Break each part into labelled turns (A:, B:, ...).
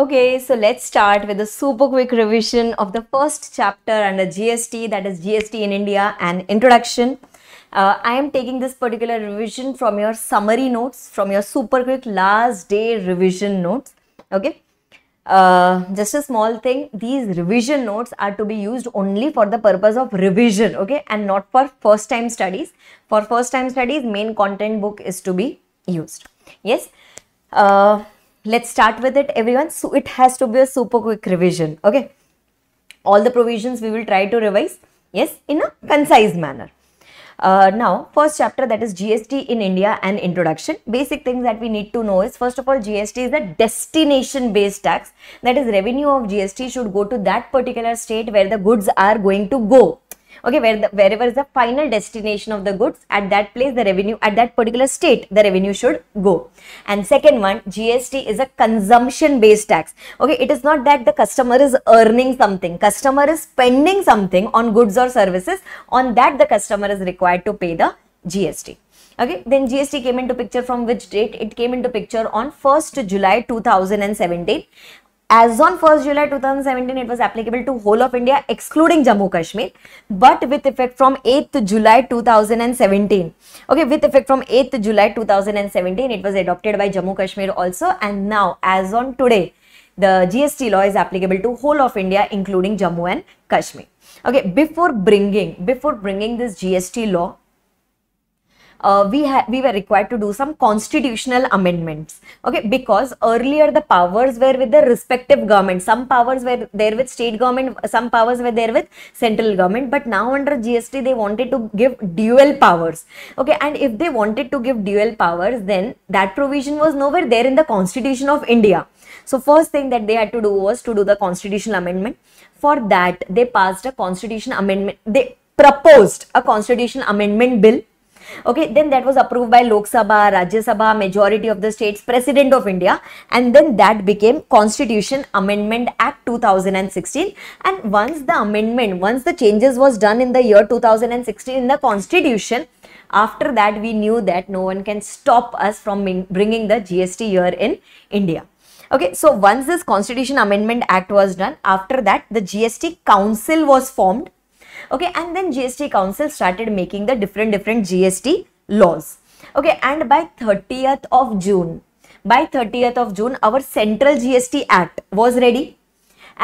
A: Okay, so let's start with a super quick revision of the first chapter under GST, that is GST in India and introduction. Uh, I am taking this particular revision from your summary notes, from your super quick last day revision notes. Okay, uh, just a small thing, these revision notes are to be used only for the purpose of revision, okay, and not for first time studies. For first time studies, main content book is to be used. Yes. Uh, let's start with it everyone so it has to be a super quick revision okay all the provisions we will try to revise yes in a concise manner uh, now first chapter that is GST in India and introduction basic things that we need to know is first of all GST is a destination based tax that is revenue of GST should go to that particular state where the goods are going to go okay where the, wherever is the final destination of the goods at that place the revenue at that particular state the revenue should go and second one gst is a consumption based tax okay it is not that the customer is earning something customer is spending something on goods or services on that the customer is required to pay the gst okay then gst came into picture from which date it came into picture on 1st july 2017 as on 1st July 2017, it was applicable to whole of India, excluding Jammu Kashmir, but with effect from 8th July 2017. Okay, with effect from 8th July 2017, it was adopted by Jammu Kashmir also. And now, as on today, the GST law is applicable to whole of India, including Jammu and Kashmir. Okay, before bringing, before bringing this GST law uh, we had we were required to do some constitutional amendments okay because earlier the powers were with the respective government some powers were there with state government some powers were there with central government but now under gst they wanted to give dual powers okay and if they wanted to give dual powers then that provision was nowhere there in the constitution of india so first thing that they had to do was to do the constitutional amendment for that they passed a constitution amendment they proposed a constitutional amendment bill Okay, then that was approved by Lok Sabha, Rajya Sabha, majority of the states, President of India, and then that became Constitution Amendment Act 2016. And once the amendment, once the changes was done in the year 2016 in the Constitution, after that we knew that no one can stop us from bringing the GST here in India. Okay, so once this Constitution Amendment Act was done, after that the GST Council was formed okay and then gst council started making the different different gst laws okay and by 30th of june by 30th of june our central gst act was ready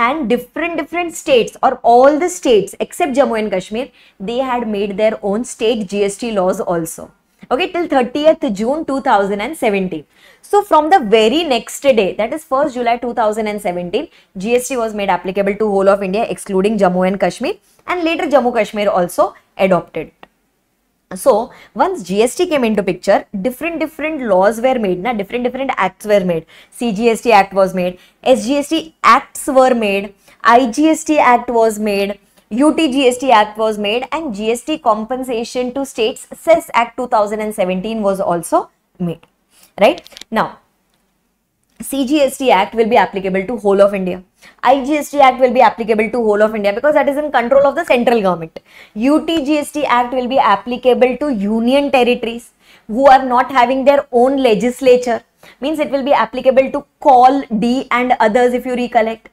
A: and different different states or all the states except jammu and kashmir they had made their own state gst laws also okay till 30th june 2017 so from the very next day that is 1st july 2017 gst was made applicable to whole of india excluding jammu and kashmir and later jammu kashmir also adopted so once GST came into picture, different different laws were made, na different different acts were made. CGST Act was made, SGST Acts were made, IGST Act was made, UTGST Act was made and GST compensation to states CES Act 2017 was also made. Right? Now, CGST Act will be applicable to whole of India. IGST Act will be applicable to whole of India because that is in control of the central government. UTGST Act will be applicable to union territories who are not having their own legislature. Means it will be applicable to call D and others if you recollect.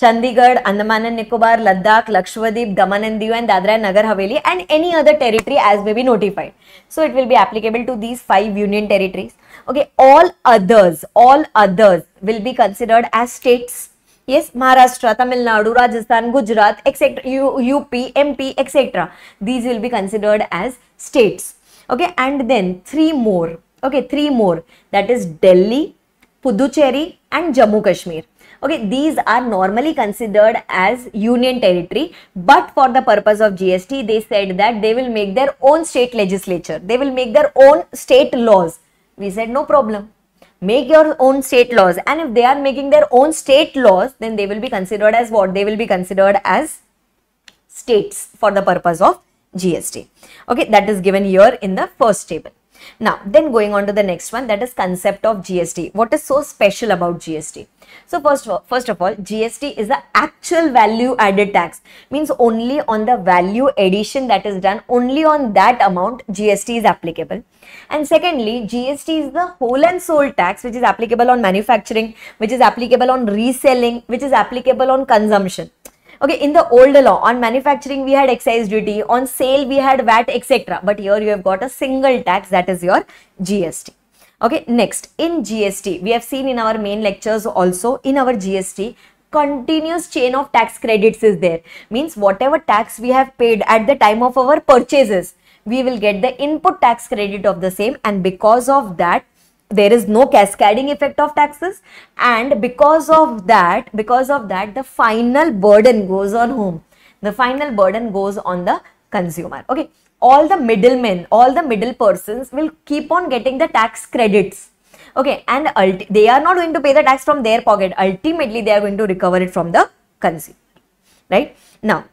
A: Chandigarh, Andaman and Nicobar, Ladakh, Lakshadweep, Daman and Diu and Dadra and Nagar Haveli and any other territory as may be notified. So it will be applicable to these five union territories. Okay, all others, all others will be considered as states. Yes, Maharashtra, Tamil Nadu, Rajasthan, Gujarat, etc., UP, MP, etc. These will be considered as states. Okay, and then three more. Okay, three more. That is Delhi, Puducherry and Jammu Kashmir. Okay, these are normally considered as union territory, but for the purpose of GST, they said that they will make their own state legislature. They will make their own state laws. We said no problem. Make your own state laws. And if they are making their own state laws, then they will be considered as what? They will be considered as states for the purpose of GST. Okay, that is given here in the first table. Now, then going on to the next one, that is concept of GST. What is so special about GST? So first of all, first of all, GST is the actual value added tax. Means only on the value addition that is done, only on that amount GST is applicable. And secondly, GST is the whole and sole tax which is applicable on manufacturing, which is applicable on reselling, which is applicable on consumption. Okay, in the old law, on manufacturing we had excise duty, on sale we had VAT, etc. But here you have got a single tax that is your GST. Okay, next in GST, we have seen in our main lectures also in our GST, continuous chain of tax credits is there. Means whatever tax we have paid at the time of our purchases, we will get the input tax credit of the same and because of that there is no cascading effect of taxes and because of that because of that the final burden goes on whom the final burden goes on the consumer okay all the middlemen all the middle persons will keep on getting the tax credits okay and they are not going to pay the tax from their pocket ultimately they are going to recover it from the consumer right now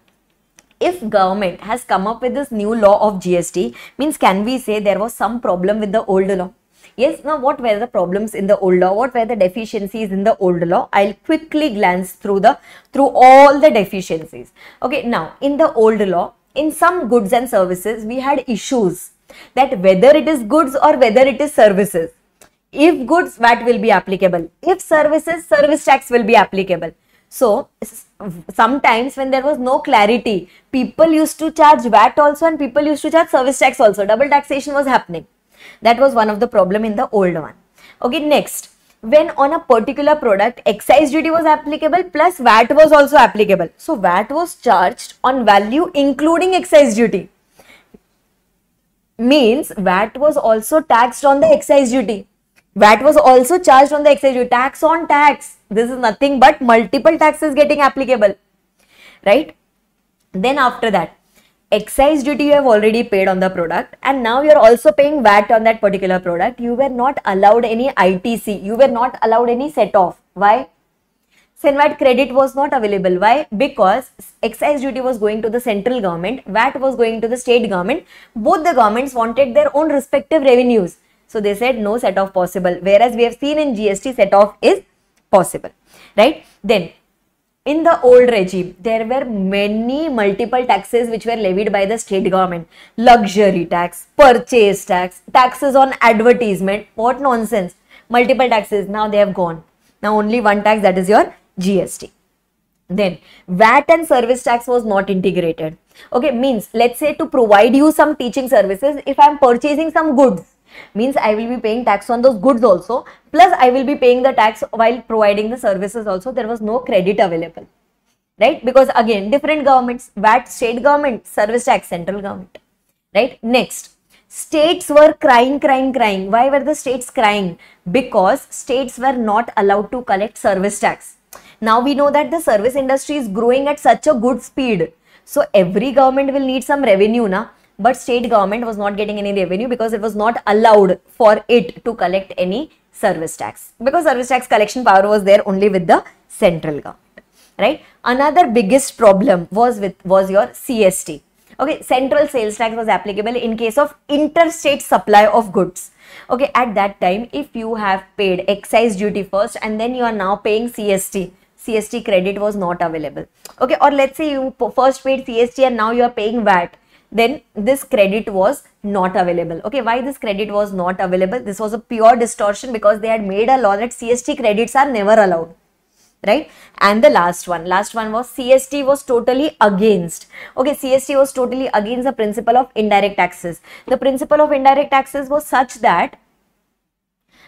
A: if government has come up with this new law of gst means can we say there was some problem with the old law Yes, now what were the problems in the old law? What were the deficiencies in the old law? I'll quickly glance through the through all the deficiencies. Okay, now in the old law, in some goods and services, we had issues that whether it is goods or whether it is services. If goods, VAT will be applicable. If services, service tax will be applicable. So, sometimes when there was no clarity, people used to charge VAT also and people used to charge service tax also. Double taxation was happening. That was one of the problem in the old one. Okay, next. When on a particular product, excise duty was applicable plus VAT was also applicable. So, VAT was charged on value including excise duty. Means VAT was also taxed on the excise duty. VAT was also charged on the excise duty. Tax on tax. This is nothing but multiple taxes getting applicable. Right? Then after that, excise duty you have already paid on the product and now you're also paying VAT on that particular product. You were not allowed any ITC. You were not allowed any set off. Why? Sinvat credit was not available. Why? Because excise duty was going to the central government, VAT was going to the state government. Both the governments wanted their own respective revenues. So they said no set off possible. Whereas we have seen in GST set off is possible. Right? Then in the old regime, there were many multiple taxes which were levied by the state government. Luxury tax, purchase tax, taxes on advertisement. What nonsense. Multiple taxes. Now they have gone. Now only one tax that is your GST. Then VAT and service tax was not integrated. Okay, means let's say to provide you some teaching services, if I am purchasing some goods, means I will be paying tax on those goods also plus I will be paying the tax while providing the services also there was no credit available right because again different governments VAT state government service tax central government right next states were crying crying crying why were the states crying because states were not allowed to collect service tax now we know that the service industry is growing at such a good speed so every government will need some revenue na but state government was not getting any revenue because it was not allowed for it to collect any service tax because service tax collection power was there only with the central government right another biggest problem was with was your cst okay central sales tax was applicable in case of interstate supply of goods okay at that time if you have paid excise duty first and then you are now paying cst cst credit was not available okay or let's say you first paid cst and now you are paying vat then this credit was not available. Okay, why this credit was not available? This was a pure distortion because they had made a law that CST credits are never allowed right and the last one last one was cst was totally against okay cst was totally against the principle of indirect taxes the principle of indirect taxes was such that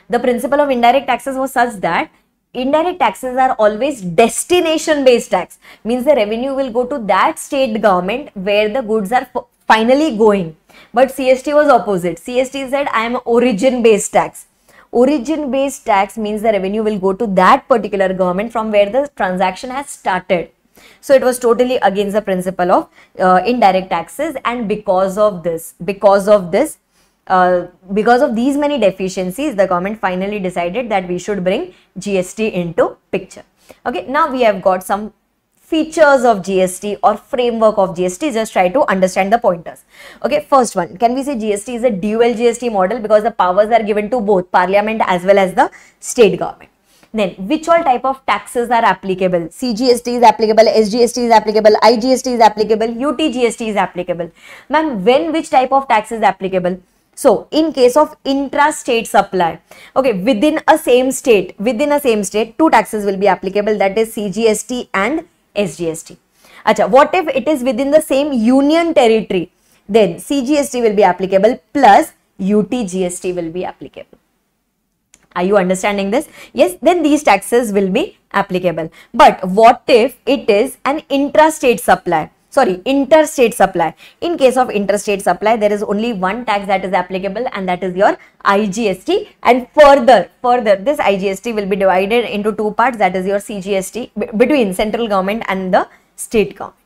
A: the principle of indirect taxes was such that indirect taxes are always destination based tax means the revenue will go to that state government where the goods are finally going but cst was opposite cst said i am origin based tax origin based tax means the revenue will go to that particular government from where the transaction has started so it was totally against the principle of uh, indirect taxes and because of this because of this uh, because of these many deficiencies, the government finally decided that we should bring GST into picture. Okay, now we have got some features of GST or framework of GST. Just try to understand the pointers. Okay, first one, can we say GST is a dual GST model because the powers are given to both parliament as well as the state government. Then, which all type of taxes are applicable? CGST is applicable, SGST is applicable, IGST is applicable, UTGST is applicable. Ma'am, when which type of tax is applicable? So in case of intra-state supply, okay, within a same state, within a same state, two taxes will be applicable that is CGST and SGST. Acha, what if it is within the same union territory? Then CGST will be applicable plus UTGST will be applicable. Are you understanding this? Yes, then these taxes will be applicable. But what if it is an intra-state supply? sorry, interstate supply. In case of interstate supply, there is only one tax that is applicable and that is your IGST. And further, further, this IGST will be divided into two parts that is your CGST between central government and the state government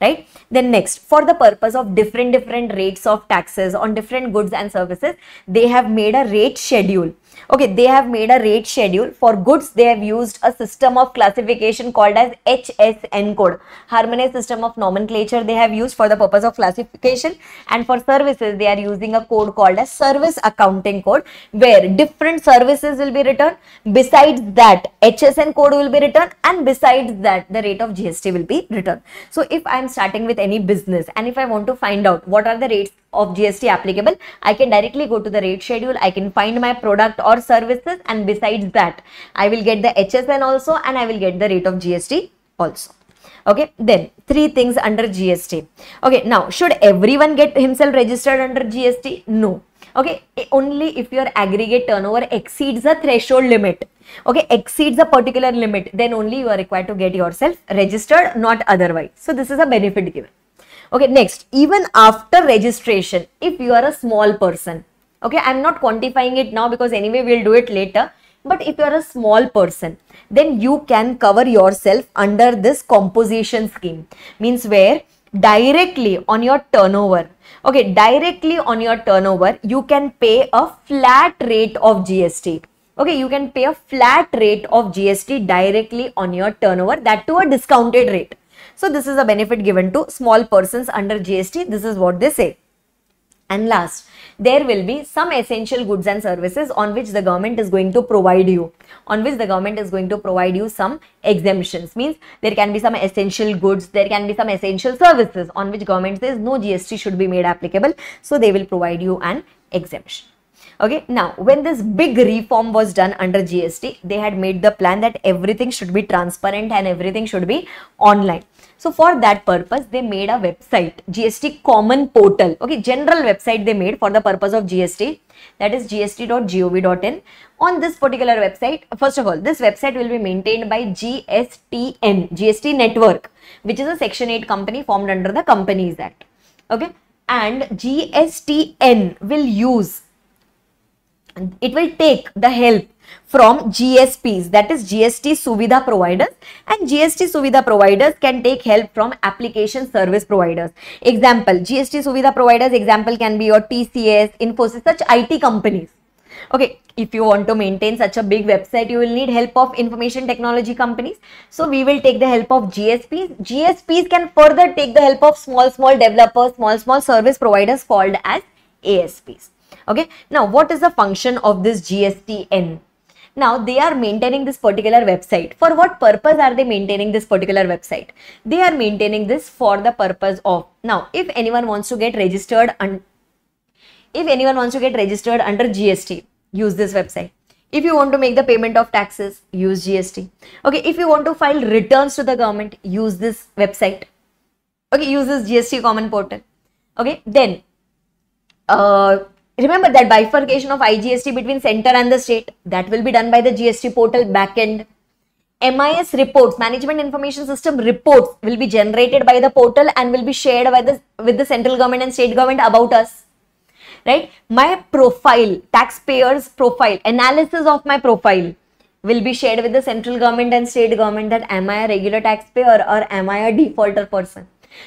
A: right? Then next, for the purpose of different different rates of taxes on different goods and services, they have made a rate schedule. Okay, they have made a rate schedule. For goods, they have used a system of classification called as HSN code. Harmonized system of nomenclature they have used for the purpose of classification. And for services, they are using a code called as service accounting code where different services will be written. Besides that, HSN code will be written and besides that, the rate of GST will be written. So if I am starting with any business and if I want to find out what are the rates of GST applicable, I can directly go to the rate schedule. I can find my product or services and besides that, I will get the HSN also and I will get the rate of GST also okay then three things under gst okay now should everyone get himself registered under gst no okay eh, only if your aggregate turnover exceeds the threshold limit okay exceeds a particular limit then only you are required to get yourself registered not otherwise so this is a benefit given okay next even after registration if you are a small person okay i'm not quantifying it now because anyway we'll do it later but if you are a small person then you can cover yourself under this composition scheme means where directly on your turnover Okay, directly on your turnover, you can pay a flat rate of GST. Okay, you can pay a flat rate of GST directly on your turnover, that to a discounted rate. So this is a benefit given to small persons under GST. This is what they say. And last, there will be some essential goods and services on which the government is going to provide you, on which the government is going to provide you some exemptions. Means there can be some essential goods, there can be some essential services on which government says no GST should be made applicable. So they will provide you an exemption. Okay, now when this big reform was done under GST, they had made the plan that everything should be transparent and everything should be online. So for that purpose, they made a website, GST common portal, okay, general website they made for the purpose of GST, that is gst.gov.in. On this particular website, first of all, this website will be maintained by GSTN, GST Network, which is a Section 8 company formed under the Companies Act, okay. And GSTN will use, it will take the help from GSPs that is GST Suvidha providers and GST Suvidha providers can take help from application service providers. Example GST Suvidha providers example can be your TCS, Infosys such IT companies. Okay, if you want to maintain such a big website, you will need help of information technology companies. So we will take the help of GSPs. GSPs can further take the help of small, small developers, small, small service providers called as ASPs. Okay, now what is the function of this GSTN? Now they are maintaining this particular website. For what purpose are they maintaining this particular website? They are maintaining this for the purpose of, now if anyone wants to get registered, and if anyone wants to get registered under GST, use this website. If you want to make the payment of taxes, use GST. Okay, if you want to file returns to the government, use this website. Okay, use this GST common portal. Okay, then uh, remember that bifurcation of IGST between center and the state, that will be done by the GST portal backend. MIS reports, Management Information System reports will be generated by the portal and will be shared by the, with the central government and state government about us. Right? My profile, taxpayers profile, analysis of my profile will be shared with the central government and state government that am I a regular taxpayer or am I a defaulter person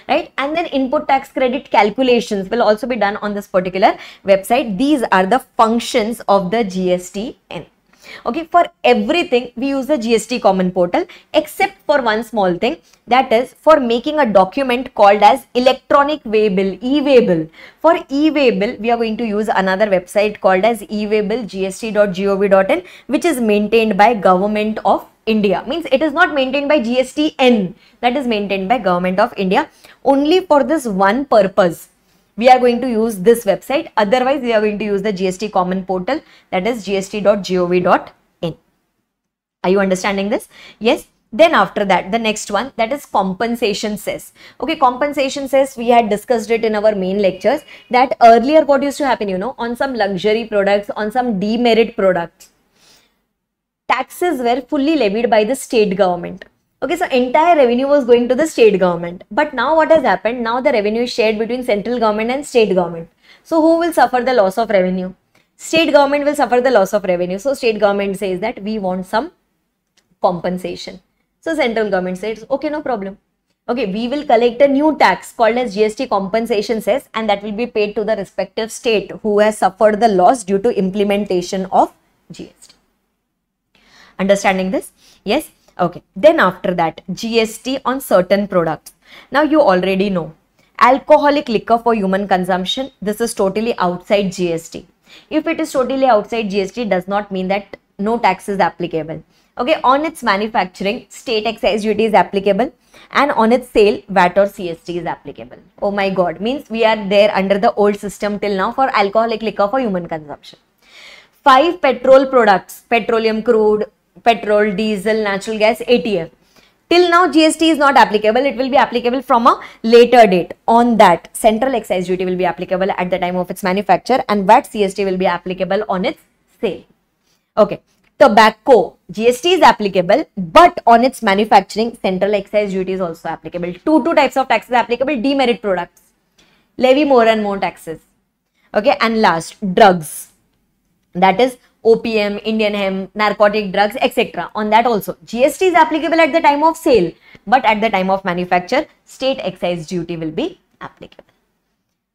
A: right and then input tax credit calculations will also be done on this particular website these are the functions of the gstn Okay, for everything we use the GST common portal except for one small thing that is for making a document called as electronic bill e bill). For e bill, we are going to use another website called as e-waybill gst.gov.in which is maintained by government of India means it is not maintained by GSTN that is maintained by government of India only for this one purpose we are going to use this website. Otherwise, we are going to use the GST common portal that is gst.gov.in. Are you understanding this? Yes. Then after that, the next one that is compensation says. Okay, compensation says we had discussed it in our main lectures that earlier what used to happen, you know, on some luxury products, on some demerit products, taxes were fully levied by the state government Okay, so entire revenue was going to the state government. But now what has happened? Now the revenue is shared between central government and state government. So who will suffer the loss of revenue? State government will suffer the loss of revenue. So state government says that we want some compensation. So central government says, okay, no problem. Okay, we will collect a new tax called as GST compensation cess and that will be paid to the respective state who has suffered the loss due to implementation of GST. Understanding this? Yes. Okay. Then after that, GST on certain products. Now you already know. Alcoholic liquor for human consumption, this is totally outside GST. If it is totally outside GST, does not mean that no tax is applicable. Okay, on its manufacturing, state excise duty is applicable and on its sale, VAT or CST is applicable. Oh my god, means we are there under the old system till now for alcoholic liquor for human consumption. Five petrol products, petroleum crude, petrol, diesel, natural gas, ATF. Till now GST is not applicable, it will be applicable from a later date. On that, central excise duty will be applicable at the time of its manufacture and VAT CST will be applicable on its sale. Okay, tobacco, GST is applicable but on its manufacturing, central excise duty is also applicable. Two, two types of taxes applicable, demerit products, levy more and more taxes. Okay, and last, drugs. That is OPM, Indian hemp, narcotic drugs, etc. On that also, GST is applicable at the time of sale, but at the time of manufacture, state excise duty will be applicable.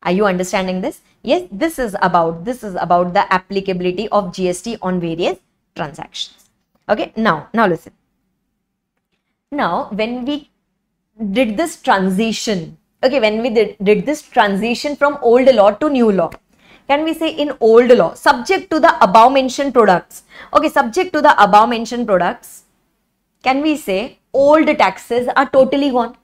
A: Are you understanding this? Yes, this is about this is about the applicability of GST on various transactions. Okay, now now listen. Now, when we did this transition, okay, when we did, did this transition from old law to new law, can we say in old law subject to the above mentioned products okay subject to the above mentioned products can we say old taxes are totally gone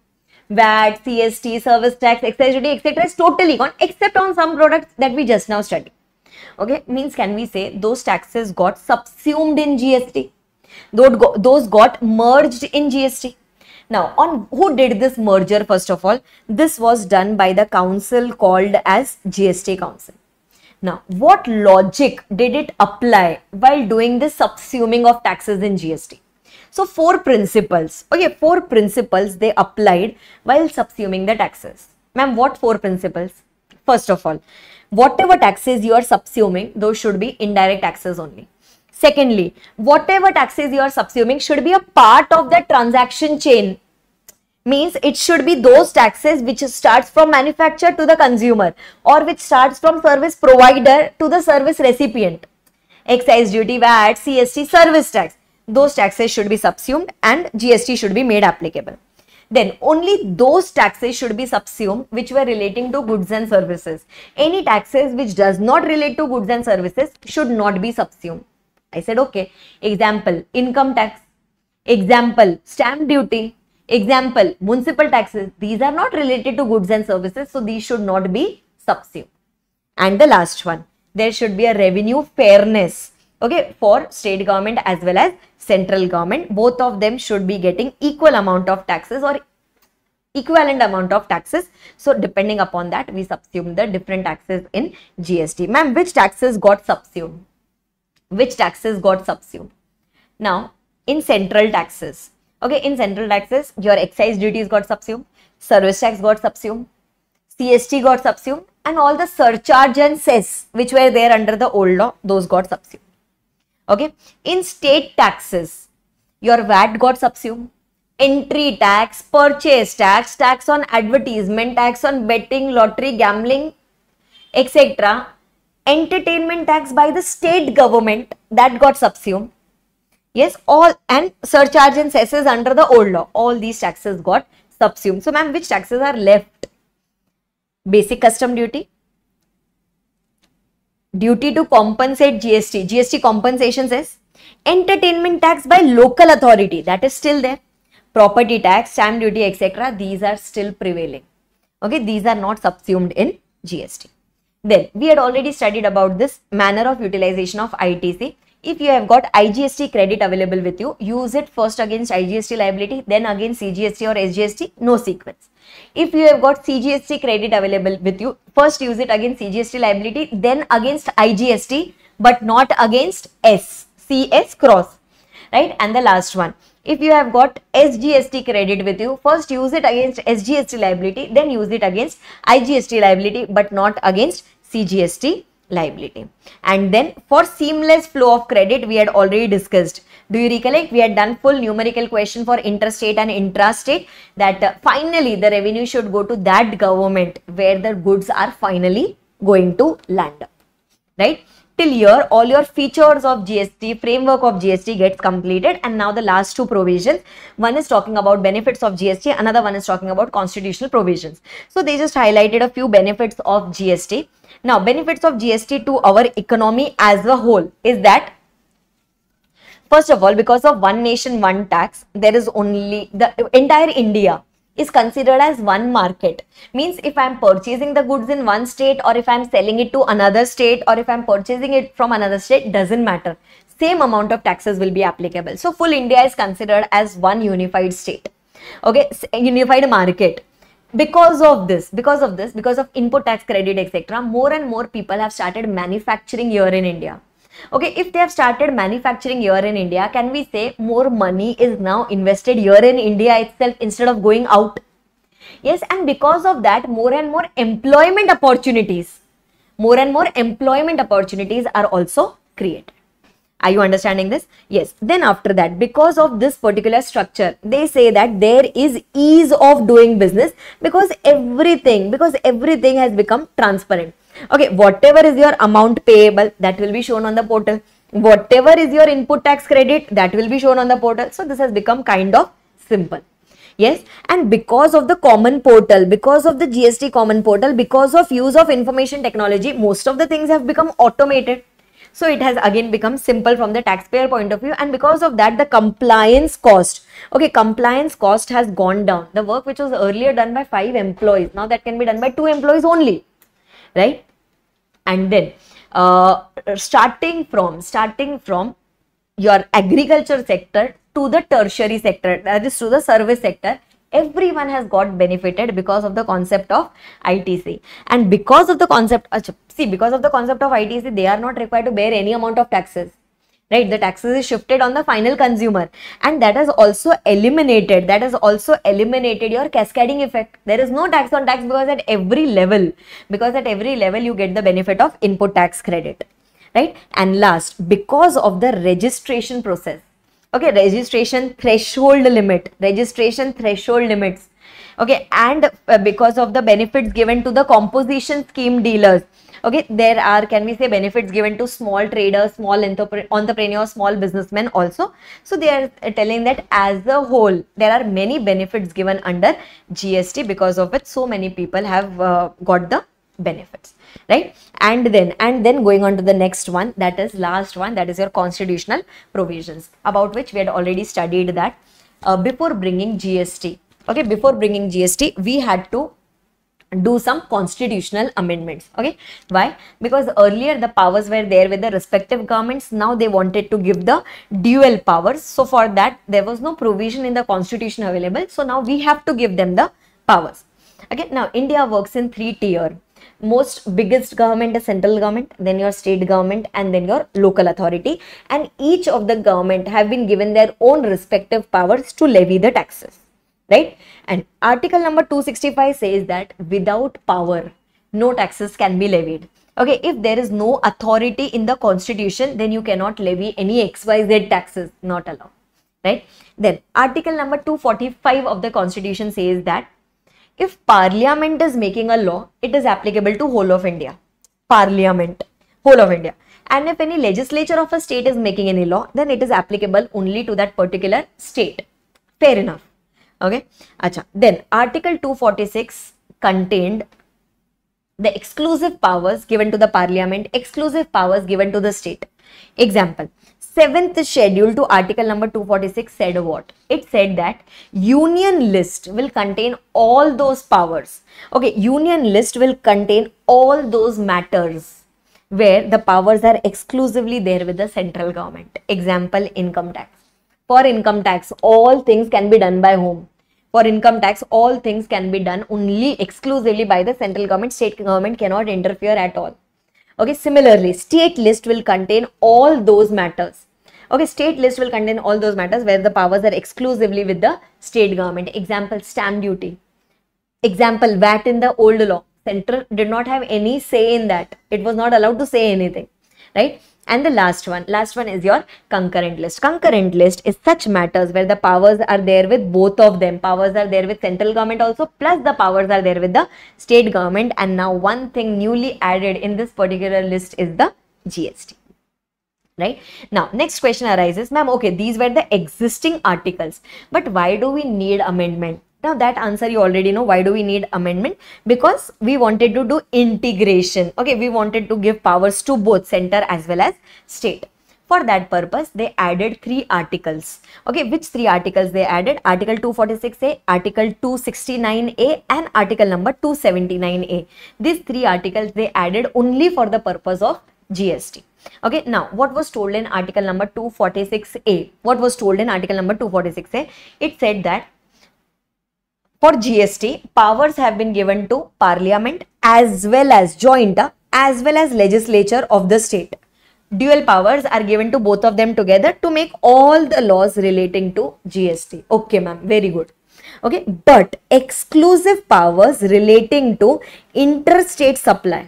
A: VAT, CST, service tax, excise duty, etc. is totally gone except on some products that we just now studied. Okay, means can we say those taxes got subsumed in GST? Those got merged in GST. Now, on who did this merger first of all? This was done by the council called as GST Council. Now, what logic did it apply while doing the subsuming of taxes in GST? So, four principles. Okay, four principles they applied while subsuming the taxes. Ma'am, what four principles? First of all, whatever taxes you are subsuming, those should be indirect taxes only. Secondly, whatever taxes you are subsuming should be a part of the transaction chain means it should be those taxes which starts from manufacturer to the consumer or which starts from service provider to the service recipient. Excise duty, VAT, CST, service tax. Those taxes should be subsumed and GST should be made applicable. Then only those taxes should be subsumed which were relating to goods and services. Any taxes which does not relate to goods and services should not be subsumed. I said okay. Example, income tax. Example, stamp duty Example, municipal taxes, these are not related to goods and services, so these should not be subsumed. And the last one, there should be a revenue fairness, okay, for state government as well as central government. Both of them should be getting equal amount of taxes or equivalent amount of taxes. So, depending upon that, we subsume the different taxes in GST. Ma'am, which taxes got subsumed? Which taxes got subsumed? Now, in central taxes, Okay, in central taxes, your excise duties got subsumed, service tax got subsumed, CST got subsumed and all the surcharge and cess which were there under the old law, those got subsumed. Okay, in state taxes, your VAT got subsumed, entry tax, purchase tax, tax on advertisement, tax on betting, lottery, gambling, etc. Entertainment tax by the state government that got subsumed Yes, all and surcharge and cesses under the old law. All these taxes got subsumed. So, ma'am, which taxes are left? Basic custom duty, duty to compensate GST, GST compensation cess, entertainment tax by local authority that is still there, property tax, stamp duty, etc. These are still prevailing. Okay, these are not subsumed in GST. Then we had already studied about this manner of utilization of ITC if you have got IGST credit available with you, use it first against IGST liability, then against CGST or SGST, no sequence. If you have got CGST credit available with you, first use it against CGST liability, then against IGST, but not against S, CS cross, right? And the last one, if you have got SGST credit with you, first use it against SGST liability, then use it against IGST liability, but not against CGST liability and then for seamless flow of credit we had already discussed do you recollect we had done full numerical question for interstate and intrastate that uh, finally the revenue should go to that government where the goods are finally going to land right till here all your features of GST, framework of GST gets completed and now the last two provisions, one is talking about benefits of GST, another one is talking about constitutional provisions. So they just highlighted a few benefits of GST. Now benefits of GST to our economy as a whole is that first of all because of one nation one tax there is only the entire India is considered as one market means if i'm purchasing the goods in one state or if i'm selling it to another state or if i'm purchasing it from another state doesn't matter same amount of taxes will be applicable so full india is considered as one unified state okay unified market because of this because of this because of import tax credit etc more and more people have started manufacturing here in india Okay, if they have started manufacturing here in India, can we say more money is now invested here in India itself instead of going out? Yes, and because of that, more and more employment opportunities, more and more employment opportunities are also created. Are you understanding this? Yes. Then after that, because of this particular structure, they say that there is ease of doing business because everything, because everything has become transparent okay whatever is your amount payable that will be shown on the portal whatever is your input tax credit that will be shown on the portal so this has become kind of simple yes and because of the common portal because of the gst common portal because of use of information technology most of the things have become automated so it has again become simple from the taxpayer point of view and because of that the compliance cost okay compliance cost has gone down the work which was earlier done by five employees now that can be done by two employees only right and then uh, starting from starting from your agriculture sector to the tertiary sector that is to the service sector everyone has got benefited because of the concept of ITC and because of the concept see because of the concept of ITC they are not required to bear any amount of taxes right the taxes is shifted on the final consumer and that has also eliminated that has also eliminated your cascading effect there is no tax on tax because at every level because at every level you get the benefit of input tax credit right and last because of the registration process okay registration threshold limit registration threshold limits okay and uh, because of the benefits given to the composition scheme dealers Okay, there are, can we say, benefits given to small traders, small entrepreneurs, small businessmen also. So they are telling that as a whole, there are many benefits given under GST because of which so many people have uh, got the benefits right and then and then going on to the next one that is last one that is your constitutional provisions about which we had already studied that uh, before bringing gst okay before bringing gst we had to do some constitutional amendments okay why because earlier the powers were there with the respective governments now they wanted to give the dual powers so for that there was no provision in the constitution available so now we have to give them the powers okay now india works in three tier most biggest government is central government then your state government and then your local authority and each of the government have been given their own respective powers to levy the taxes right? And article number 265 says that without power, no taxes can be levied. Okay, if there is no authority in the constitution, then you cannot levy any XYZ taxes, not allowed, right? Then article number 245 of the constitution says that if parliament is making a law, it is applicable to whole of India. Parliament, whole of India. And if any legislature of a state is making any law, then it is applicable only to that particular state. Fair enough Okay. Acha. Then Article 246 contained the exclusive powers given to the parliament, exclusive powers given to the state. Example, 7th schedule to article number 246 said what? It said that union list will contain all those powers. Okay, union list will contain all those matters where the powers are exclusively there with the central government. Example, income tax for income tax, all things can be done by whom? For income tax, all things can be done only exclusively by the central government. State government cannot interfere at all. Okay, similarly, state list will contain all those matters. Okay, state list will contain all those matters where the powers are exclusively with the state government. Example, stamp duty. Example, VAT in the old law. Central did not have any say in that. It was not allowed to say anything, right? And the last one, last one is your concurrent list. Concurrent list is such matters where the powers are there with both of them. Powers are there with central government also plus the powers are there with the state government. And now one thing newly added in this particular list is the GST right now next question arises ma'am okay these were the existing articles but why do we need amendment now that answer you already know. Why do we need amendment? Because we wanted to do integration. Okay, we wanted to give powers to both center as well as state. For that purpose, they added three articles. Okay, which three articles they added? Article 246A, Article 269A and Article number 279A. These three articles they added only for the purpose of GST. Okay, now what was told in article number 246A? What was told in article number 246A? It said that for GST, powers have been given to parliament as well as joint as well as legislature of the state. Dual powers are given to both of them together to make all the laws relating to GST. Okay ma'am, very good. Okay, but exclusive powers relating to interstate supply.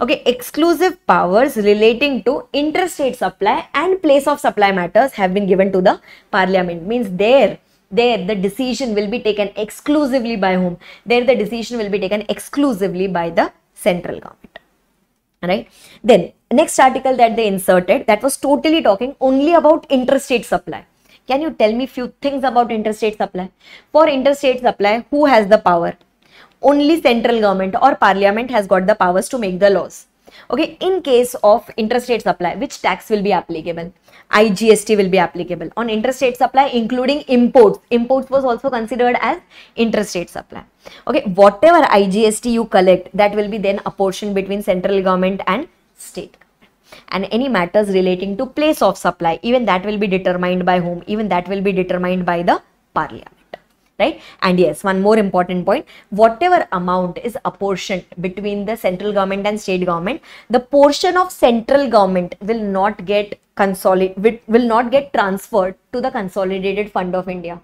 A: Okay, exclusive powers relating to interstate supply and place of supply matters have been given to the parliament. Means there there the decision will be taken exclusively by whom there the decision will be taken exclusively by the central government right then next article that they inserted that was totally talking only about interstate supply can you tell me few things about interstate supply for interstate supply who has the power only central government or parliament has got the powers to make the laws okay in case of interstate supply which tax will be applicable igst will be applicable on interstate supply including imports imports was also considered as interstate supply okay whatever igst you collect that will be then apportioned between central government and state and any matters relating to place of supply even that will be determined by whom even that will be determined by the parliament right? And yes, one more important point, whatever amount is apportioned between the central government and state government, the portion of central government will not get consolidated. will not get transferred to the consolidated fund of India.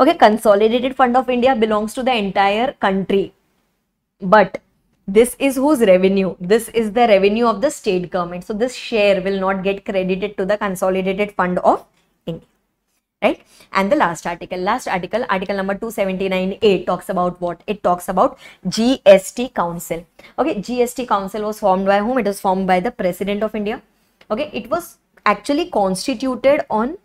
A: Okay, consolidated fund of India belongs to the entire country. But this is whose revenue this is the revenue of the state government so this share will not get credited to the consolidated fund of india right and the last article last article article number 279a talks about what it talks about gst council okay gst council was formed by whom it was formed by the president of india okay it was actually constituted on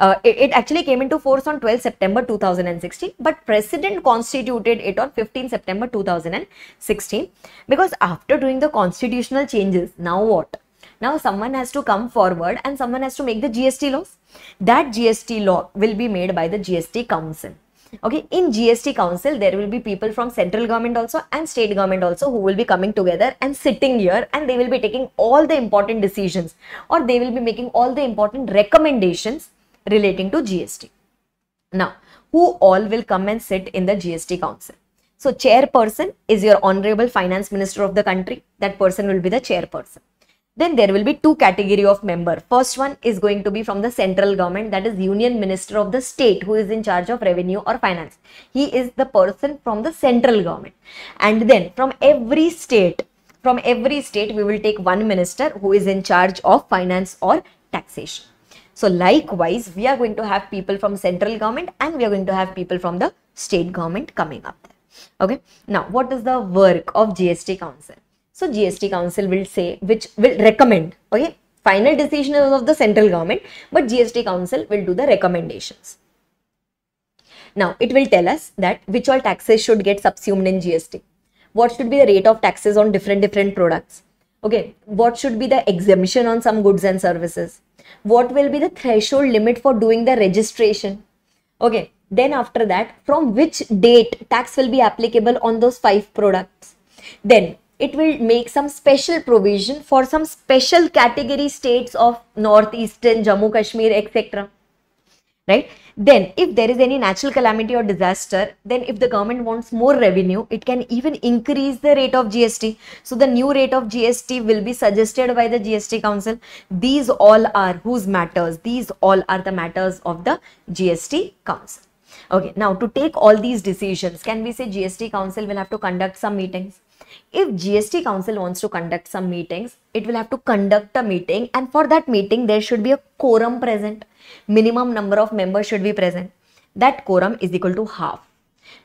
A: uh, it, it, actually came into force on 12 September 2016, but President constituted it on 15 September 2016 because after doing the constitutional changes, now what? Now someone has to come forward and someone has to make the GST laws. That GST law will be made by the GST Council. Okay, in GST Council, there will be people from central government also and state government also who will be coming together and sitting here and they will be taking all the important decisions or they will be making all the important recommendations relating to GST. Now, who all will come and sit in the GST Council? So chairperson is your honorable finance minister of the country. That person will be the chairperson then there will be two category of member. First one is going to be from the central government that is union minister of the state who is in charge of revenue or finance. He is the person from the central government. And then from every state, from every state we will take one minister who is in charge of finance or taxation. So likewise, we are going to have people from central government and we are going to have people from the state government coming up there. Okay. Now, what is the work of GST Council? So GST Council will say, which will recommend, okay? Final decision is of the central government, but GST Council will do the recommendations. Now, it will tell us that which all taxes should get subsumed in GST. What should be the rate of taxes on different, different products? Okay, what should be the exemption on some goods and services? What will be the threshold limit for doing the registration? Okay, then after that, from which date tax will be applicable on those five products? Then it will make some special provision for some special category states of northeastern Jammu, Kashmir, etc. Right? Then if there is any natural calamity or disaster, then if the government wants more revenue, it can even increase the rate of GST. So the new rate of GST will be suggested by the GST Council. These all are whose matters? These all are the matters of the GST Council. Okay, now to take all these decisions, can we say GST Council will have to conduct some meetings? if GST Council wants to conduct some meetings, it will have to conduct a meeting and for that meeting there should be a quorum present. Minimum number of members should be present. That quorum is equal to half.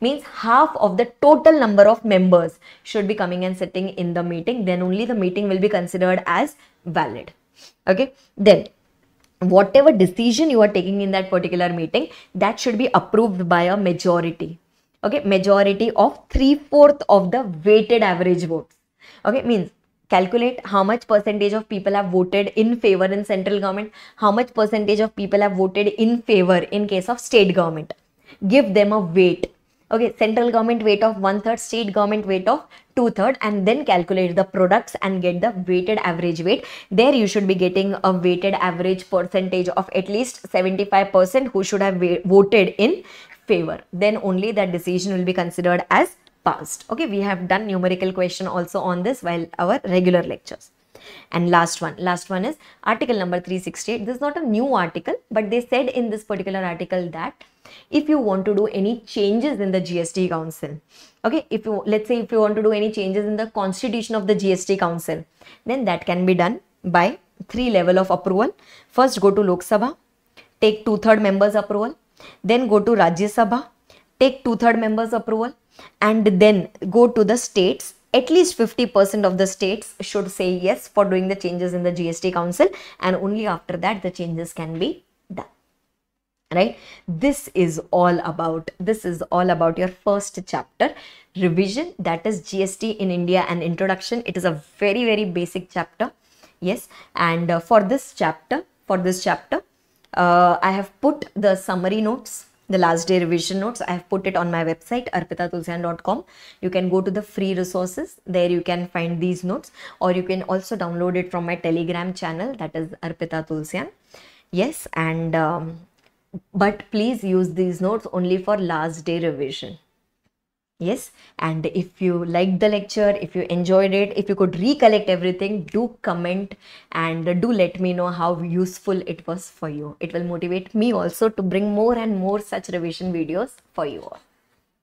A: Means half of the total number of members should be coming and sitting in the meeting. Then only the meeting will be considered as valid. Okay. Then whatever decision you are taking in that particular meeting, that should be approved by a majority okay majority of three-fourth of the weighted average votes okay means calculate how much percentage of people have voted in favor in central government how much percentage of people have voted in favor in case of state government give them a weight okay central government weight of one third state government weight of two third and then calculate the products and get the weighted average weight there you should be getting a weighted average percentage of at least 75 percent who should have voted in favor then only that decision will be considered as passed okay we have done numerical question also on this while our regular lectures and last one last one is article number 368 this is not a new article but they said in this particular article that if you want to do any changes in the gst council okay if you let's say if you want to do any changes in the constitution of the gst council then that can be done by three level of approval first go to lok sabha take two third members approval then go to Rajya Sabha, take two-third members approval and then go to the states. At least 50% of the states should say yes for doing the changes in the GST Council and only after that the changes can be done right this is all about this is all about your first chapter revision that is gst in india and introduction it is a very very basic chapter yes and uh, for this chapter for this chapter uh, I have put the summary notes, the last day revision notes. I have put it on my website, arpitatulsian.com. You can go to the free resources. There you can find these notes or you can also download it from my telegram channel that is Arpita Tulsian. Yes, and um, but please use these notes only for last day revision yes and if you liked the lecture if you enjoyed it if you could recollect everything do comment and do let me know how useful it was for you it will motivate me also to bring more and more such revision videos for you all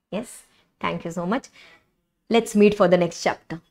A: yes thank you so much let's meet for the next chapter